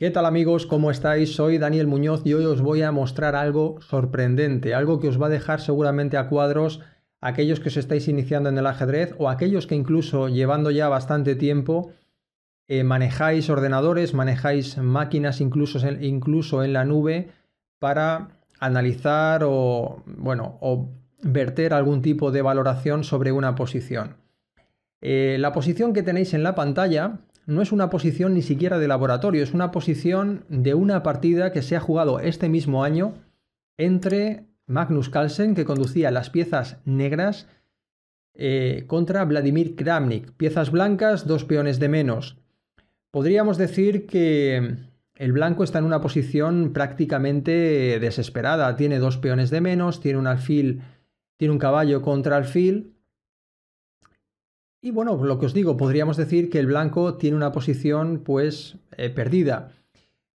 ¿Qué tal amigos? ¿Cómo estáis? Soy Daniel Muñoz y hoy os voy a mostrar algo sorprendente, algo que os va a dejar seguramente a cuadros aquellos que os estáis iniciando en el ajedrez o aquellos que incluso llevando ya bastante tiempo eh, manejáis ordenadores, manejáis máquinas incluso en, incluso en la nube para analizar o, bueno, o verter algún tipo de valoración sobre una posición. Eh, la posición que tenéis en la pantalla no es una posición ni siquiera de laboratorio, es una posición de una partida que se ha jugado este mismo año entre Magnus Carlsen, que conducía las piezas negras, eh, contra Vladimir Kramnik. Piezas blancas, dos peones de menos. Podríamos decir que el blanco está en una posición prácticamente desesperada. Tiene dos peones de menos, tiene un alfil, tiene un caballo contra alfil y bueno, lo que os digo, podríamos decir que el blanco tiene una posición pues eh, perdida.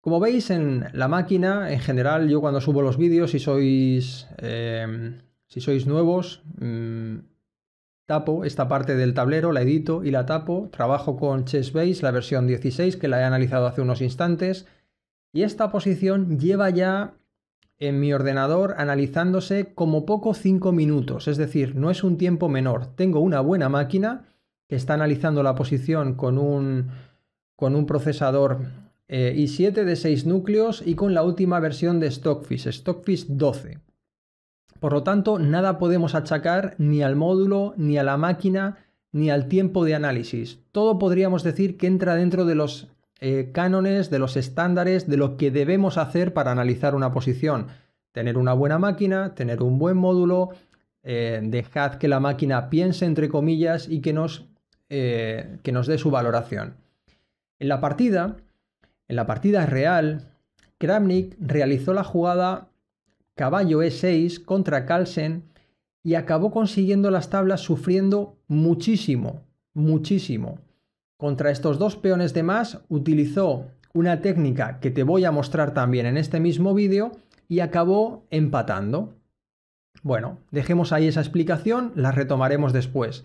Como veis en la máquina, en general yo cuando subo los vídeos, si sois, em, si sois nuevos, mm, tapo esta parte del tablero, la edito y la tapo. Trabajo con ChessBase, la versión 16, que la he analizado hace unos instantes. Y esta posición lleva ya en mi ordenador analizándose como poco 5 minutos, es decir, no es un tiempo menor. Tengo una buena máquina que está analizando la posición con un, con un procesador eh, i7 de 6 núcleos y con la última versión de Stockfish, Stockfish 12. Por lo tanto, nada podemos achacar ni al módulo, ni a la máquina, ni al tiempo de análisis. Todo podríamos decir que entra dentro de los eh, cánones, de los estándares, de lo que debemos hacer para analizar una posición. Tener una buena máquina, tener un buen módulo, eh, dejad que la máquina piense entre comillas y que nos eh, que nos dé su valoración. En la partida, en la partida real, Kramnik realizó la jugada caballo E6 contra Carlsen y acabó consiguiendo las tablas sufriendo muchísimo, muchísimo. Contra estos dos peones de más utilizó una técnica que te voy a mostrar también en este mismo vídeo y acabó empatando. Bueno, dejemos ahí esa explicación, la retomaremos después.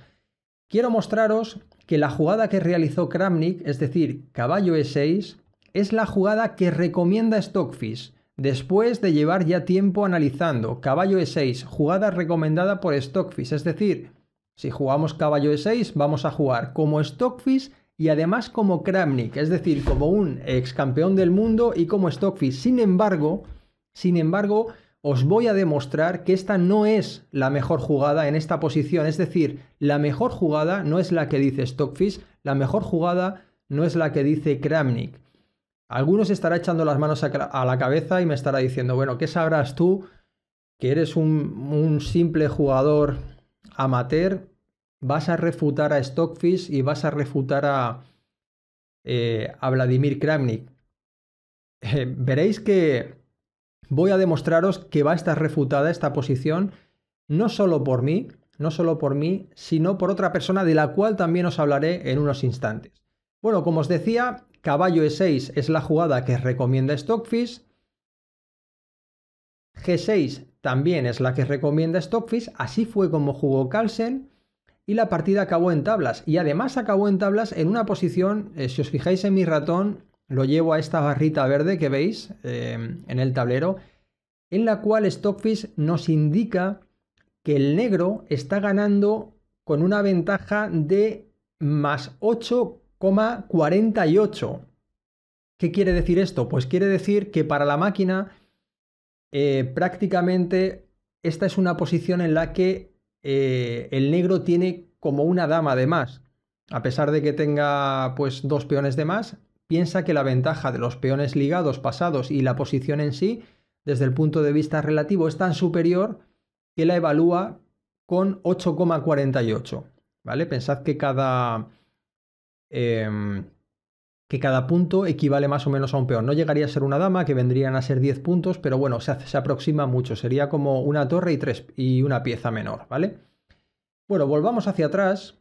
Quiero mostraros que la jugada que realizó Kramnik, es decir, caballo E6, es la jugada que recomienda Stockfish, después de llevar ya tiempo analizando caballo E6, jugada recomendada por Stockfish, es decir, si jugamos caballo E6 vamos a jugar como Stockfish y además como Kramnik, es decir, como un ex campeón del mundo y como Stockfish. Sin embargo, sin embargo, os voy a demostrar que esta no es la mejor jugada en esta posición. Es decir, la mejor jugada no es la que dice Stockfish, la mejor jugada no es la que dice Kramnik. Algunos estará echando las manos a la cabeza y me estará diciendo, bueno, ¿qué sabrás tú que eres un, simple jugador amateur? Vas a refutar a Stockfish y vas a refutar a, eh, Vladimir Kramnik. veréis que voy a demostraros que va a estar refutada esta posición, no solo por mí, no solo por mí, sino por otra persona de la cual también os hablaré en unos instantes. Bueno, como os decía, caballo E6 es la jugada que recomienda Stockfish. G6 también es la que recomienda Stockfish, así fue como jugó Carlsen y la partida acabó en tablas. Y además acabó en tablas en una posición, eh, si os fijáis en mi ratón, lo llevo a esta barrita verde que veis em, en el tablero, en la cual Stockfish nos indica que el negro está ganando con una ventaja de más 8,48. ¿Qué quiere decir esto? Pues quiere decir que para la máquina eh, prácticamente esta es una posición en la que eh, el negro tiene como una dama de más. A pesar de que tenga pues dos peones de más, piensa que la ventaja de los peones ligados pasados y la posición en sí, desde el punto de vista relativo, es tan superior que la evalúa con 8,48. ¿Vale? Pensad que cada. Em, que cada punto equivale más o menos a un peón. No llegaría a ser una dama, que vendrían a ser 10 puntos, pero bueno, se, aproxima mucho. Sería como una torre y, tres, y una pieza menor, ¿vale? Bueno, volvamos hacia atrás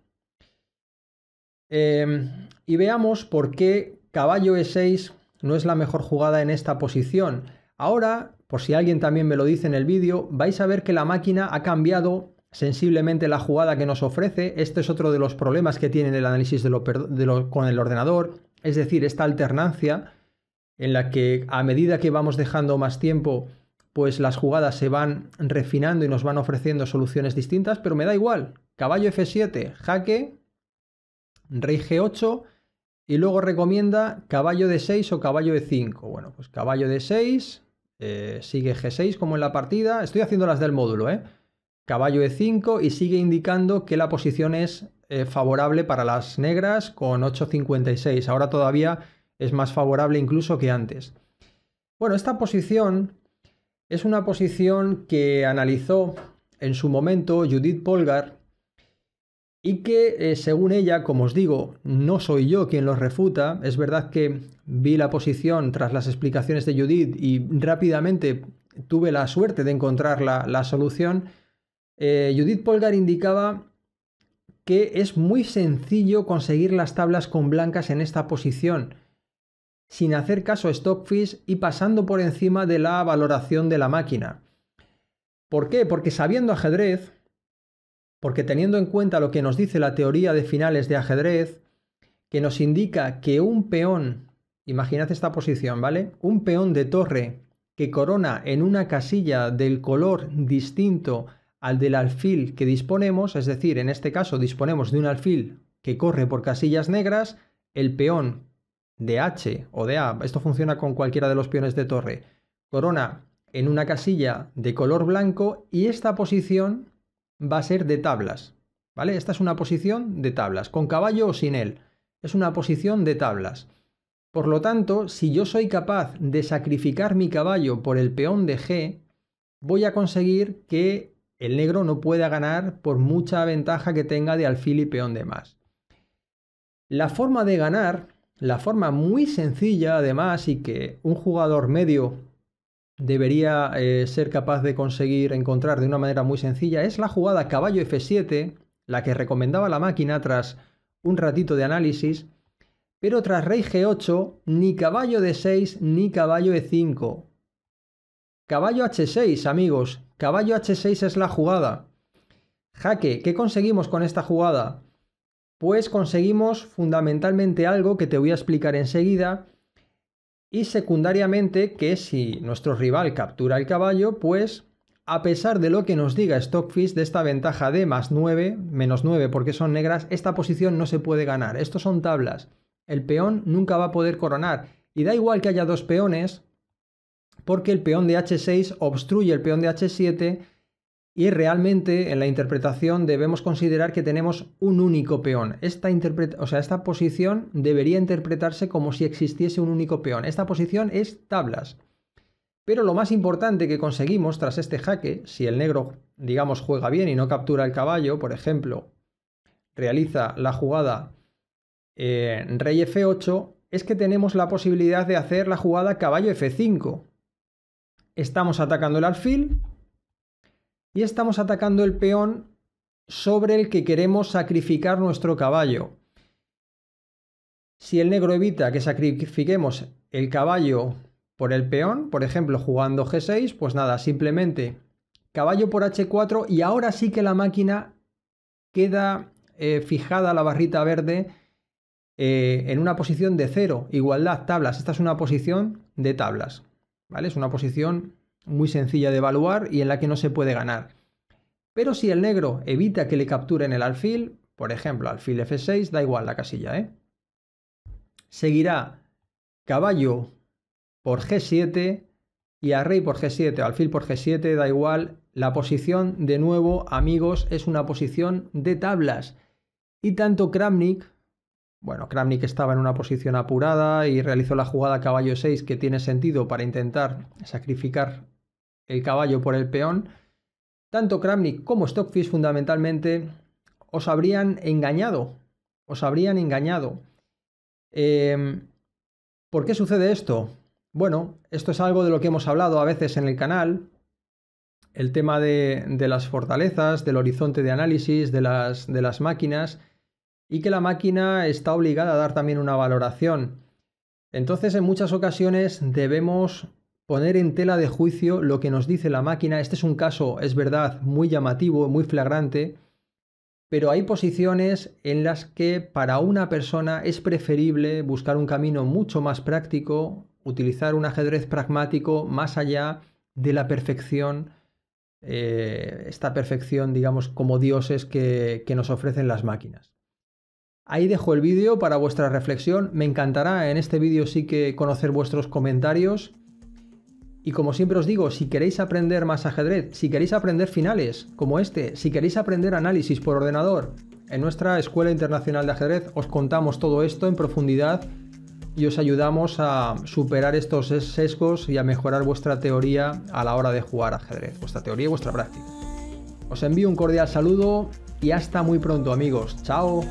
em, y veamos por qué caballo E6 no es la mejor jugada en esta posición. Ahora, por si alguien también me lo dice en el vídeo, vais a ver que la máquina ha cambiado sensiblemente la jugada que nos ofrece. Este es otro de los problemas que tiene el análisis con el ordenador, es decir, esta alternancia en la que a medida que vamos dejando más tiempo, pues las jugadas se van refinando y nos van ofreciendo soluciones distintas, pero me da igual. Caballo F7, jaque, rey G8 y luego recomienda caballo de 6 o caballo de 5. Bueno, pues caballo de 6, eh, sigue G6 como en la partida. Estoy haciendo las del módulo, ¿eh? Caballo de 5 y sigue indicando que la posición es eh, favorable para las negras con 8.56. Ahora todavía es más favorable incluso que antes. Bueno, esta posición es una posición que analizó en su momento Judith Polgar y que, eh, según ella, como os digo, no soy yo quien los refuta. Es verdad que vi la posición tras las explicaciones de Judith y rápidamente tuve la suerte de encontrar la, solución. Eh, Judith Polgar indicaba que es muy sencillo conseguir las tablas con blancas en esta posición, sin hacer caso a Stockfish y pasando por encima de la valoración de la máquina. ¿Por qué? Porque sabiendo ajedrez, porque teniendo en cuenta lo que nos dice la teoría de finales de ajedrez, que nos indica que un peón, imaginad esta posición, ¿vale? Un peón de torre que corona en una casilla del color distinto al del alfil que disponemos, es decir, en este caso disponemos de un alfil que corre por casillas negras, el peón de H o de A, esto funciona con cualquiera de los peones de torre, corona en una casilla de color blanco y esta posición va a ser de tablas, ¿vale? Esta es una posición de tablas, con caballo o sin él. Es una posición de tablas. Por lo tanto, si yo soy capaz de sacrificar mi caballo por el peón de G, voy a conseguir que el negro no pueda ganar por mucha ventaja que tenga de alfil y peón de más. La forma de ganar, la forma muy sencilla además y que un jugador medio debería eh, ser capaz de conseguir encontrar de una manera muy sencilla es la jugada caballo F7, la que recomendaba la máquina tras un ratito de análisis, pero tras rey G8 ni caballo D6 ni caballo E5. Caballo H6, amigos, caballo H6 es la jugada. Jaque, ¿qué conseguimos con esta jugada? Pues conseguimos fundamentalmente algo que te voy a explicar enseguida, y secundariamente que si nuestro rival captura el caballo, pues a pesar de lo que nos diga Stockfish de esta ventaja de más 9, menos 9 porque son negras, esta posición no se puede ganar. Estos son tablas. El peón nunca va a poder coronar. Y da igual que haya dos peones, porque el peón de h6 obstruye el peón de h7 y realmente en la interpretación debemos considerar que tenemos un único peón. Esta, o sea, esta posición debería interpretarse como si existiese un único peón. Esta posición es tablas. Pero lo más importante que conseguimos tras este jaque, si el negro, digamos, juega bien y no captura el caballo, por ejemplo, realiza la jugada en eh, rey f8, es que tenemos la posibilidad de hacer la jugada caballo f5. Estamos atacando el alfil, y estamos atacando el peón sobre el que queremos sacrificar nuestro caballo. Si el negro evita que sacrifiquemos el caballo por el peón, por ejemplo jugando G6, pues nada, simplemente caballo por H4 y ahora sí que la máquina queda eh, fijada la barrita verde eh, en una posición de cero, igualdad, tablas. Esta es una posición de tablas, ¿vale? Es una posición muy sencilla de evaluar y en la que no se puede ganar. Pero si el negro evita que le capturen el alfil, por ejemplo, alfil F6, da igual la casilla, ¿eh? Seguirá caballo por G7 y a rey por G7 o alfil por G7, da igual. La posición, de nuevo, amigos, es una posición de tablas. Y tanto Kramnik, bueno, Kramnik estaba en una posición apurada y realizó la jugada caballo 6 que tiene sentido para intentar sacrificar el caballo por el peón, tanto Kramnik como Stockfish fundamentalmente os habrían engañado. Os habrían engañado. Em, ¿Por qué sucede esto? Bueno, esto es algo de lo que hemos hablado a veces en el canal. El tema de, las fortalezas, del horizonte de análisis, de las máquinas, y que la máquina está obligada a dar también una valoración. Entonces, en muchas ocasiones debemos poner en tela de juicio lo que nos dice la máquina. Este es un caso, es verdad, muy llamativo, muy flagrante, pero hay posiciones en las que para una persona es preferible buscar un camino mucho más práctico, utilizar un ajedrez pragmático más allá de la perfección, eh, esta perfección, digamos, como dioses que nos ofrecen las máquinas. Ahí dejo el vídeo para vuestra reflexión. Me encantará en este vídeo sí que conocer vuestros comentarios y como siempre os digo, si queréis aprender más ajedrez, si queréis aprender finales como este, si queréis aprender análisis por ordenador, en nuestra Escuela Internacional de Ajedrez os contamos todo esto en profundidad y os ayudamos a superar estos sesgos y a mejorar vuestra teoría a la hora de jugar ajedrez, vuestra teoría y vuestra práctica. Os envío un cordial saludo y hasta muy pronto amigos. Chao.